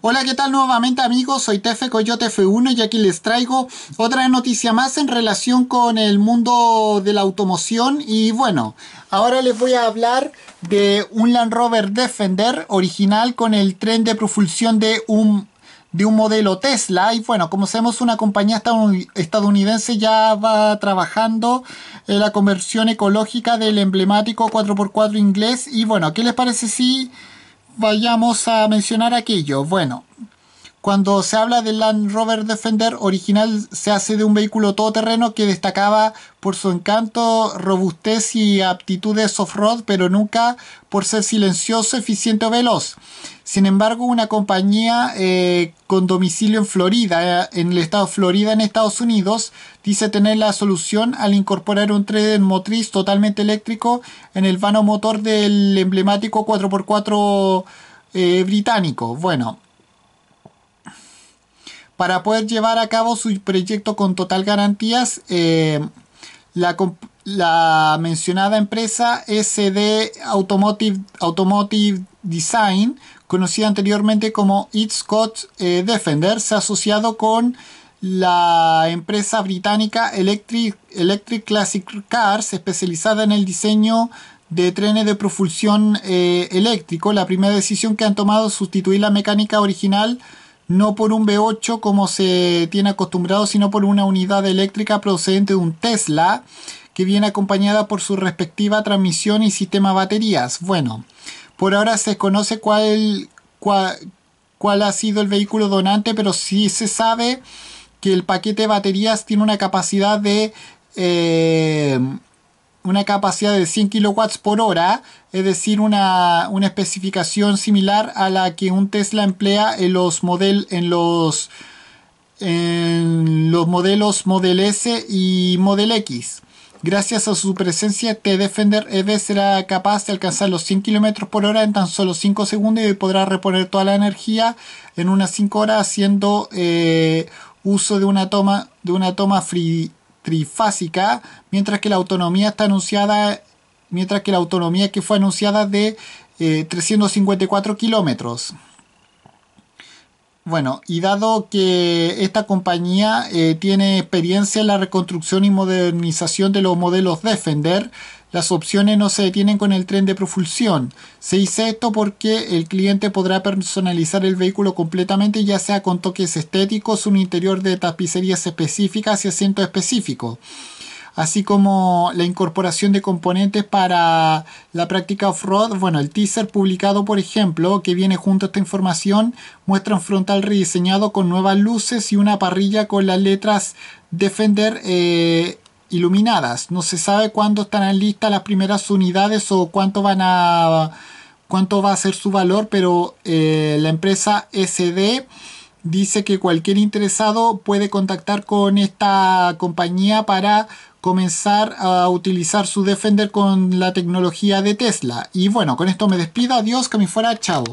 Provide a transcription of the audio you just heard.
Hola, ¿qué tal nuevamente amigos? Soy Tefe Coyote F1 y aquí les traigo otra noticia más en relación con el mundo de la automoción y bueno, ahora les voy a hablar de un Land Rover Defender original con el tren de propulsión de un de un modelo Tesla y bueno, como sabemos una compañía estadounidense ya va trabajando en eh, la conversión ecológica del emblemático 4x4 inglés y bueno, ¿qué les parece si vayamos a mencionar aquello. Bueno, cuando se habla del Land Rover Defender original, se hace de un vehículo todoterreno que destacaba por su encanto, robustez y aptitudes off-road, pero nunca por ser silencioso, eficiente o veloz. Sin embargo, una compañía eh, con domicilio en Florida, eh, en el estado de Florida, en Estados Unidos, dice tener la solución al incorporar un tren motriz totalmente eléctrico en el vano motor del emblemático 4x4 eh, británico. Bueno, para poder llevar a cabo su proyecto con total garantías. Eh, la, mencionada empresa SD Automotive, Design, conocida anteriormente como It's Scott eh, Defender, se ha asociado con la empresa británica Electric, Classic Cars, especializada en el diseño de trenes de propulsión eh, eléctrico. La primera decisión que han tomado es sustituir la mecánica original no por un b 8 como se tiene acostumbrado, sino por una unidad eléctrica procedente de un Tesla que viene acompañada por su respectiva transmisión y sistema baterías. Bueno, por ahora se desconoce cuál, ha sido el vehículo donante, pero sí se sabe que el paquete de baterías tiene una capacidad de... Eh, una capacidad de 100 kilowatts por hora, es decir, una, especificación similar a la que un Tesla emplea en los, en los, los modelos Model S y Model X. Gracias a su presencia, T-Defender EV será capaz de alcanzar los 100 km por hora en tan solo 5 segundos y podrá reponer toda la energía en unas 5 horas haciendo eh, uso de una toma, de una toma free, trifásica, mientras que la autonomía está anunciada, mientras que la autonomía que fue anunciada de 354 eh, kilómetros. Bueno, y dado que esta compañía eh, tiene experiencia en la reconstrucción y modernización de los modelos Defender, las opciones no se detienen con el tren de propulsión. Se dice esto porque el cliente podrá personalizar el vehículo completamente, ya sea con toques estéticos, un interior de tapicerías específicas y asientos específicos así como la incorporación de componentes para la práctica off-road. Bueno, el teaser publicado, por ejemplo, que viene junto a esta información, muestra un frontal rediseñado con nuevas luces y una parrilla con las letras Defender eh, iluminadas. No se sabe cuándo estarán listas las primeras unidades o cuánto van a cuánto va a ser su valor, pero eh, la empresa SD dice que cualquier interesado puede contactar con esta compañía para comenzar a utilizar su Defender con la tecnología de Tesla. Y bueno, con esto me despido. Adiós, que me fuera. Chao.